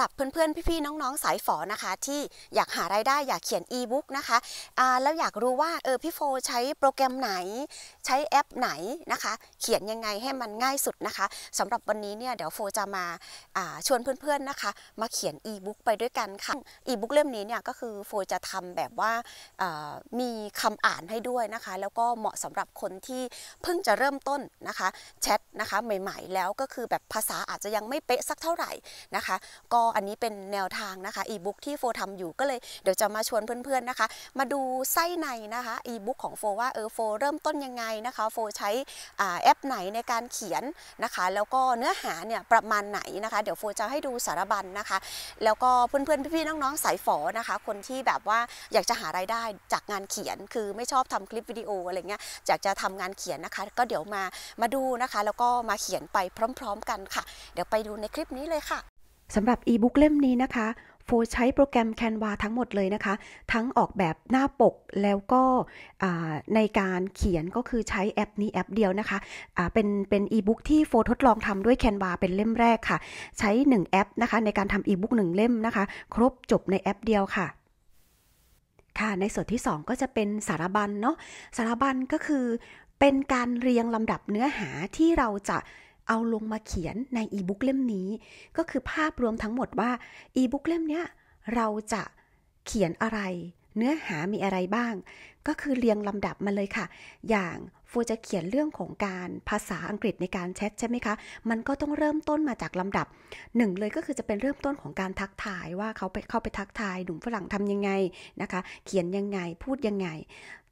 หรับเพื่อนๆพี่ๆน้องๆสายฝอนะคะ ที่อยากหารายได้อยากเขียนอีบุ๊กนะคะแล้วอยากรู้ว่าเออพี่โฟใช้โปรแกรมไหน ใช้แอปไหนนะคะ เขียนยังไงให้มันง่ายสุดนะคะสำหรับวันนี้เนี่ยเดี๋ยวโฟ จะมาาชวนเพื่อน ๆนะคะ มาเขียนอีบุ๊กไปด้วยกันค่ะอีบุ๊กเล่มนี้เนี่ยก็คือโฟจะทำแบบว่าามีคำอ่านให้ด้วยนะคะ แล้วก็เหมาะสำหรับคนที่เพิ่งจะเริ่มต้นนะคะแชทนะคะใหม่ ๆ แล้วก็คือแบบภาษาอาจจะยังไม่เป๊ะสักเท่าไหร่นะคะ ก็อันนี้เป็นแนวทางนะคะอีบุ๊กที่โฟทำอยู่ก็เลยเดี๋ยวจะมาชวนเพื่อน ๆนะคะ มาดูไส้ในนะคะอีบุ๊กของโฟว่าเออโฟเริ่มต้นยังไงนะคะโฟใช้แอปไหนในการเขียนนะคะ แล้วก็เนื้อหาเนี่ยประมาณไหนนะคะ เดี๋ยวโฟ จะให้ดูสารบัญนนะคะ แล้วก็เพื่อนๆ พี่ๆน้องๆสายฝอนะคะ คนที่แบบว่าอยากจะหารายได้จากงานเขียนคือไม่ชอบทำคลิปวิดีโออะไรเงี้ยอยากจะทำงานเขียนนะคะ ก็เดี๋ยวมามาดูนะคะ แล้วก็มาเขียนไปพร้อม ๆ กันค่ะเดี๋ยวไปดูในคลิปนี้เลยค่ะสำหรับอีบุ๊กเล่มนี้นะคะโฟใช้โปรแกรม Canva ทั้งหมดเลยนะคะ ทั้งออกแบบหน้าปกแล้วก็ในการเขียนก็คือใช้แอปนี้แอปเดียวนะคะะเป็นเป็นอีบุ๊กที่โฟทดลองทำด้วย Canva เป็นเล่มแรกค่ะ ใช้1แอปนะคะในการทำอีบุ๊กหนึ่งเล่มนะคะ ครบจบในแอปเดียวค่ะ ค่ะ ในส่วนที่ 2 ก็จะเป็นสารบัญเนาะ สารบัญก็คือเป็นการเรียงลำดับเนื้อหาที่เราจะเอาลงมาเขียนในอีบุ๊กเล่มนี้ ก็คือภาพรวมทั้งหมดว่าอีบุ๊กเล่มเนี้ยเราจะเขียนอะไรเนื้อหามีอะไรบ้าง ก็คือเรียงลำดับมาเลยค่ะอย่างฟูจะเขียนเรื่องของการภาษาอังกฤษในการแชทใช่ไหมคะ มันก็ต้องเริ่มต้นมาจากลำดับหนึ่งเลยก็คือจะเป็นเริ่มต้นของการทักทายว่าเขาไปเข้าไปทักทายหนุ่มฝรั่งทำยังไงนะคะเขียนยังไงพูดยังไง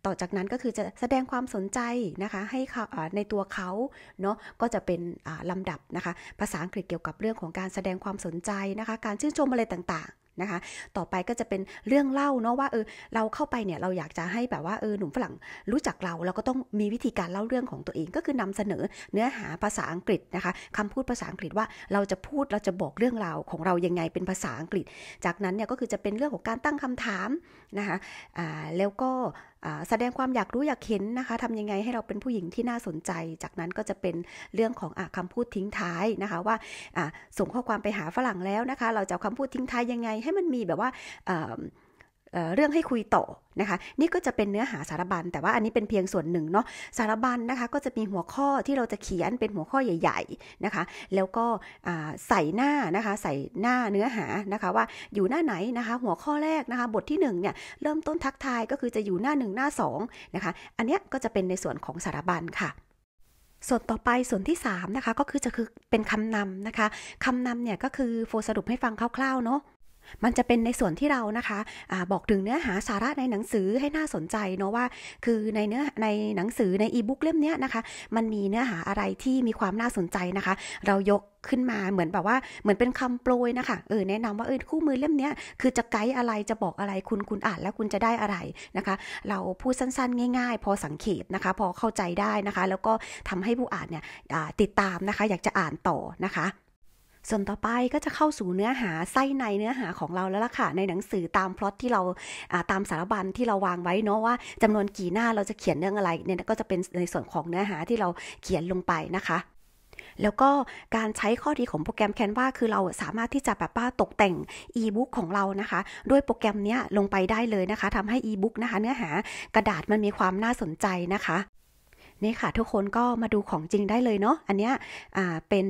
ต่อจากนั้นก็คือจะแสดงความสนใจนะคะให้ในตัวเขาเนาะก็จะเป็นลำดับนะคะภาษาอังกฤษเกี่ยวกับเรื่องของการแสดงความสนใจนะคะการชื่นชมอะไรต่างๆนะคะต่อไปก็จะเป็นเรื่องเล่าเนาะว่าเออเราเข้าไปเนี่ยเราอยากจะให้แบบว่าเออหนุ่มฝรั่งรู้จักเราเราก็ต้องมีวิธีการเล่าเรื่องของตัวเอง ก็คือนำเสนอเนื้อหาภาษาอังกฤษนะคะคำพูดภาษาอังกฤษว่าเราจะพูดเราจะบอกเรื่องราวของเรายังไงเป็นภาษาอังกฤษ จากนั้นเนี่ยก็คือจะเป็นเรื่องของการตั้งคำถามนะคะอ่าแล้วก็แสดงความอยากรู้อยากเห็นนะคะ ทำยังไงให้เราเป็นผู้หญิงที่น่าสนใจ จากนั้นก็จะเป็นเรื่องของอคำพูดทิ้งท้ายนะคะว่าส่งข้อความไปหาฝรั่งแล้วนะคะ เราจะคำพูดทิ้งท้ายยังไงให้มันมีแบบว่าเรื่องให้คุยต่อนะคะ นี่ก็จะเป็นเนื้อหาสารบัญแต่ว่าอันนี้เป็นเพียงส่วนหนึ่งเนาะสารบัญนะคะ ก็จะมีหัวข้อที่เราจะเขียนเป็นหัวข้อใหญ่ ๆนะคะ แล้วก็ใส่หน้านะคะ ใส่หน้าเนื้อหานะคะว่าอยู่หน้าไหนนะคะ หัวข้อแรกนะคะ บทที่ 1เนี่ยเริ่มต้นทักทายก็คือจะอยู่หน้า1หน้า 2 นะคะ อันนี้ก็จะเป็นในส่วนของสารบัญค่ะ ส่วนต่อไปส่วนที่3นะคะก็คือจะคือเป็นคำนำนะคะคำนำเนี่ยก็คือโฟสรุปให้ฟังคร่าวๆเนาะมันจะเป็นในส่วนที่เรานะคะอะบอกถึงเนื้อหาสาระในหนังสือให้น่าสนใจเนาะว่า คือในเนื้อในหนังสือในอีบุ๊กเล่มนี้นะคะ มันมีเนื้อหาอะไรที่มีความน่าสนใจนะคะ เรายกขึ้นมาเหมือนแบบว่าเหมือนเป็นคำโปรยนะคะเออแนะนำว่าเออคู่มือเล่มนี้คือจะไกด์อะไรจะบอกอะไร คุณคุณอ่านแล้วคุณจะได้อะไรนะคะ เราพูดสั้นๆ ง่ายๆ พอสังเขตนะคะพอเข้าใจได้นะคะ แล้วก็ทำให้ผู้อ่านเนี่ยติดตามนะคะ อยากจะอ่านต่อนะคะส่วนต่อไปก็จะเข้าสู่เนื้อหาไส้ในเนื้อหาของเราแล้วล่ะค่ะในหนังสือตามพล็อตที่เราตามสารบัญที่เราวางไว้เนาะว่าจำนวนกี่หน้าเราจะเขียนเรื่องอะไร เนี่ยก็จะเป็นในส่วนของเนื้อหาที่เราเขียนลงไปนะคะ แล้วก็การใช้ข้อดีของโปรแกรมแคนวาคือเราสามารถที่จะแบบว่าตกแต่งอีบุ๊กของเรานะคะด้วยโปรแกรมนี้ลงไปได้เลยนะคะทำให้อีบุ๊กนะคะ เนื้อหากระดาษมันมีความน่าสนใจนะคะนี่ค่ะ ทุกคนก็มาดูของจริงได้เลยเนาะอันเนี้ยเป็น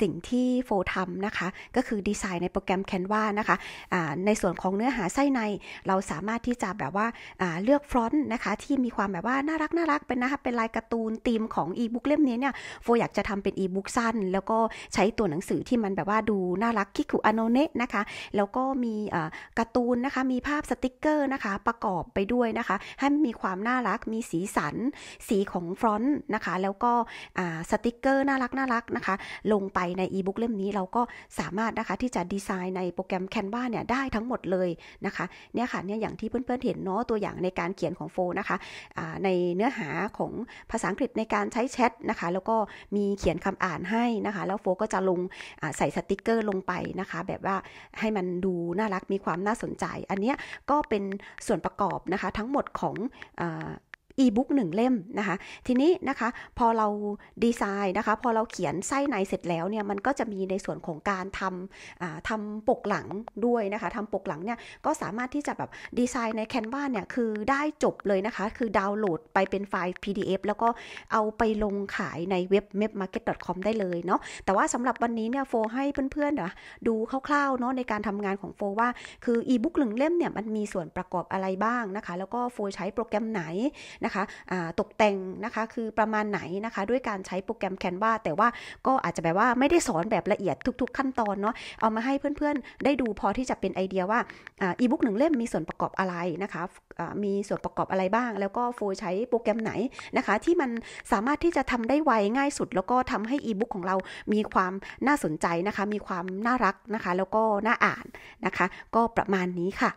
สิ่งที่โฟทำนะคะ ก็คือดีไซน์ในโปรแกรม Canva นะคะ ในส่วนของเนื้อหาไส้ในเราสามารถที่จะแบบว่าเลือกฟอนต์นะคะ ที่มีความแบบว่าน่ารักน่ารัก เป็นนะคะเป็นลายการ์ตูนธีมของอีบุ๊กเล่มนี้เนี่ย โฟอยากจะทำเป็นอีบุ๊กสั้น แล้วก็ใช้ตัวหนังสือที่มันแบบว่าดูน่ารักคิคุอโนเนะนะคะแล้วก็มีการ์ตูนนะคะมีภาพสติกเกอร์นะคะประกอบไปด้วยนะคะให้มีความน่ารักมีสีสัน สีของโฟรอนต์นะคะแล้วก็สติกเกอร์น่ารักน่ารักนะคะ ลงไปในอีบุ๊กเล่มนี้เราก็สามารถนะคะที่จะดีไซน์ในโปรแกรม Canva เนี่ยได้ทั้งหมดเลยนะคะเนี่ยค่ะเนี่ยอย่างที่เพื่อนๆเห็นเนาะตัวอย่างในการเขียนของโฟนะคะในเนื้อหาของภาษาอังกฤษในการใช้แชทนะคะแล้วก็มีเขียนคำอ่านให้นะคะ แล้วโฟ ก็จะลงใส่สติกเกอร์ลงไปนะคะ แบบว่าให้มันดูน่ารักมีความน่าสนใจ อันนี้ก็เป็นส่วนประกอบนะคะทั้งหมดของอีบุ๊กหนึ่งเล่มนะคะ ทีนี้นะคะพอเราดีไซน์นะคะ พอเราเขียนไส้ในเสร็จแล้วเนี่ย มันก็จะมีในส่วนของการทำทำปกหลังด้วยนะคะทำปกหลังเนี่ย ก็สามารถที่จะแบบ ดีไซน์ในแคนวาเนี่ย คือได้จบเลยนะคะ คือดาวน์โหลดไปเป็นไฟล์ PDF แล้วก็เอาไปลงขายในเว็บ mapmarket.com ได้เลยเนาะแต่ว่าสำหรับวันนี้เนี่ยโฟ ให้เพื่อนๆนะดูคร่าวๆเนาะในการทำงานของโฟว่าคืออีบุ๊กหนึ่งเล่มเนี่ยมันมีส่วนประกอบอะไรบ้างนะคะแล้วก็โฟใช้โปรแกรมไหนนะคะตกแต่งนะคะคือประมาณไหนนะคะ ด้วยการใช้โปรแกรมแคนวาแต่ว่าก็อาจจะแบบว่าไม่ได้สอนแบบละเอียดทุกๆ ขั้นตอนเนาะเอามาให้เพื่อนๆได้ดูพอที่จะเป็นไอเดียว่าอีบุ๊กหนึ่งเล่มมีส่วนประกอบอะไรนะคะมีส่วนประกอบอะไรบ้าง แล้วก็โฟใช้โปรแกรมไหนนะคะ ที่มันสามารถที่จะทำได้ไวง่ายสุด แล้วก็ทำให้อีบุ๊กของเรามีความน่าสนใจนะคะ มีความน่ารักนะคะ แล้วก็น่าอ่านนะคะ ก็ประมาณนี้ค่ะ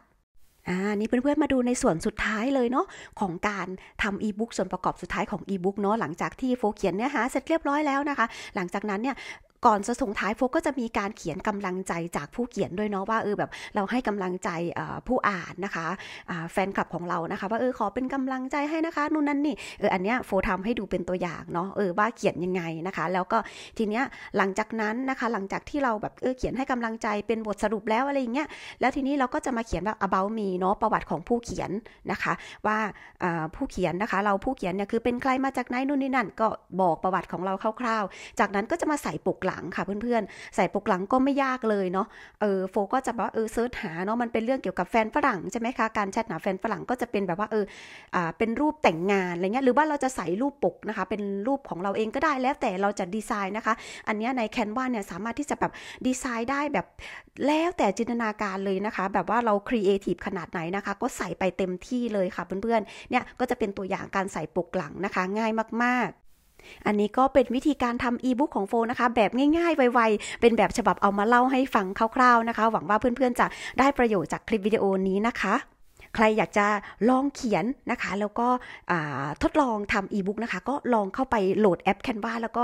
อ่านี่เพื่อนๆมาดูในส่วนสุดท้ายเลยเนาะของการทำอีบุ๊กส่วนประกอบสุดท้ายของอีบุ๊กเนาะหลังจากที่โฟเขียนเนื้อหาเสร็จเรียบร้อยแล้วนะคะ หลังจากนั้นเนี่ยก่อนจะส่งท้ายโฟก็จะมีการเขียนกำลังใจจากผู้เขียนด้วยเนาะว่าเออแบบเราให้กำลังใจผู้อ่านนะคะแฟนคลับของเรานะคะ ว่าเออขอเป็นกำลังใจให้นะคะนู่นนั่นนี่เอออันเนี้ยโฟทำให้ดูเป็นตัวอย่างเนาะเออว่าเขียนยังไงนะคะ แล้วก็ทีเนี้ยหลังจากนั้นนะคะหลังจากที่เราแบบเออเขียนให้กำลังใจเป็นบทสรุปแล้วอะไรอย่างเงี้ยแล้วทีนี้เราก็จะมาเขียนแบบ about me เนาะประวัติของผู้เขียนนะคะ ว่าผู้เขียนนะคะเราผู้เขียนเนี่ยคือเป็นใครมาจากไหนนู่นนี่นั่นก็บอกประวัติของเราคร่าวๆ จากนั้นก็จะมาใส่ปกหลังค่ะเพื่อนๆใส่ปกหลังก็ไม่ยากเลยเนาะเออโฟก็จะแบบว่าเออเซิร์ชหาเนาะมันเป็นเรื่องเกี่ยวกับแฟนฝรั่งใช่ไหมคะการแชทหาแฟนฝรั่งก็จะเป็นแบบว่าเอออ่าเป็นรูปแต่งงานอะไรเงี้ยหรือว่าเราจะใส่รูปปกนะคะเป็นรูปของเราเองก็ได้แล้วแต่เราจะดีไซน์นะคะ อันนี้ในแคนวาเนี่ยสามารถที่จะแบบดีไซน์ได้แบบ แล้วแต่จินตนาการเลยนะคะ แบบว่าเราครีเอทีฟขนาดไหนนะคะ ก็ใส่ไปเต็มที่เลยค่ะเพื่อนๆเนี่ยก็จะเป็นตัวอย่างการใส่ปกหลังนะคะ ง่ายมากๆอันนี้ก็เป็นวิธีการทำอีบุ๊กของโฟนะคะ แบบง่ายๆ ไวๆ เป็นแบบฉบับเอามาเล่าให้ฟังคร่าวๆนะคะ หวังว่าเพื่อนๆจะได้ประโยชน์จากคลิปวิดีโอนี้นะคะใครอยากจะลองเขียนนะคะแล้วก็ทดลองทำอีบุ๊กนะคะก็ลองเข้าไปโหลดแอป Canva แล้วก็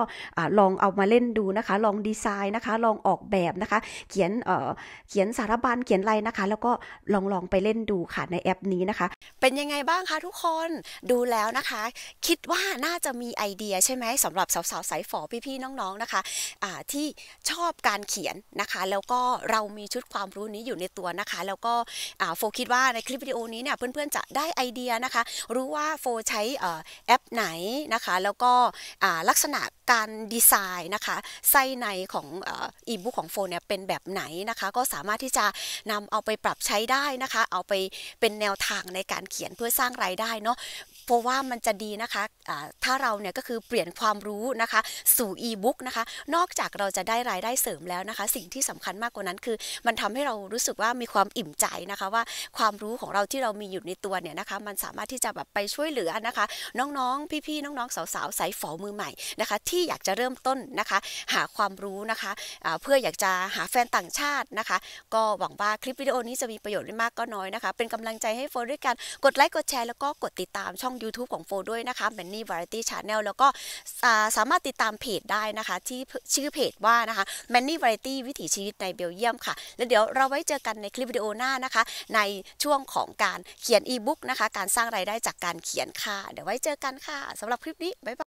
ลองเอามาเล่นดูนะคะ ลองดีไซน์นะคะลองออกแบบนะคะ เขียนเขียนสารบัญเขียนอะไรนะคะ แล้วก็ลองลองไปเล่นดูค่ะในแอปนี้นะคะ เป็นยังไงบ้างคะ ทุกคนดูแล้วนะคะ คิดว่าน่าจะมีไอเดียใช่ไหมสำหรับสาวๆสายฝอพี่ๆน้องๆนะคะะที่ชอบการเขียนนะคะ แล้วก็เรามีชุดความรู้นี้อยู่ในตัวนะคะ แล้วก็โฟคิดว่าในคลิปวิดีโอนี้เนี่ยเพื่อนๆจะได้ไอเดียนะคะ รู้ว่าโฟใช้แอปไหนนะคะ แล้วก็ลักษณะการดีไซน์นะคะไส้ในของอีบุ๊กของโฟเนี่ยเป็นแบบไหนนะคะ ก็สามารถที่จะนำเอาไปปรับใช้ได้นะคะ เอาไปเป็นแนวทางในการเขียนเพื่อสร้างรายได้เนาะเพราะว่ามันจะดีนะคะถ้าเราเนี่ยก็คือเปลี่ยนความรู้นะคะสู่อีบุ๊กนะคะ นอกจากเราจะได้รายได้เสริมแล้วนะคะ สิ่งที่สำคัญมากกว่านั้นคือ มันทำให้เรารู้สึกว่ามีความอิ่มใจนะคะว่า ความรู้ของเราที่เรามีอยู่ในตัวเนี่ยนะคะมันสามารถที่จะแบบไปช่วยเหลือนะคะ น้องๆ พี่ๆน้องๆสาวๆสายฝอมือใหม่นะคะที่อยากจะเริ่มต้นนะคะ หาความรู้นะคะเพื่ออยากจะหาแฟนต่างชาตินะคะ ก็หวังว่าคลิปวิดีโอนี้จะมีประโยชน์ไม่มากก็น้อยนะคะ เป็นกำลังใจให้โฟนด้วยกันกดไลค์กดแชร์แล้วก็กดติดตามช่ององ YouTube ของโฟด้วยนะคะแมนนี่วาร์ตี้ชาแนลแล้วก็สามารถติดตามเพจได้นะคะ ที่ชื่อเพจว่านะคะแมนนี่วาร์ตี้วิถีชีวิตในเบลเยียมค่ะ แล้วเดี๋ยวเราไว้เจอกันในคลิปวิดีโอหน้านะคะ ในช่วงของการเขียนอีบุ๊กนะคะ การสร้างรายได้จากการเขียนค่ะ เดี๋ยวไว้เจอกันค่ะสำหรับคลิปนี้ บ๊ายบาย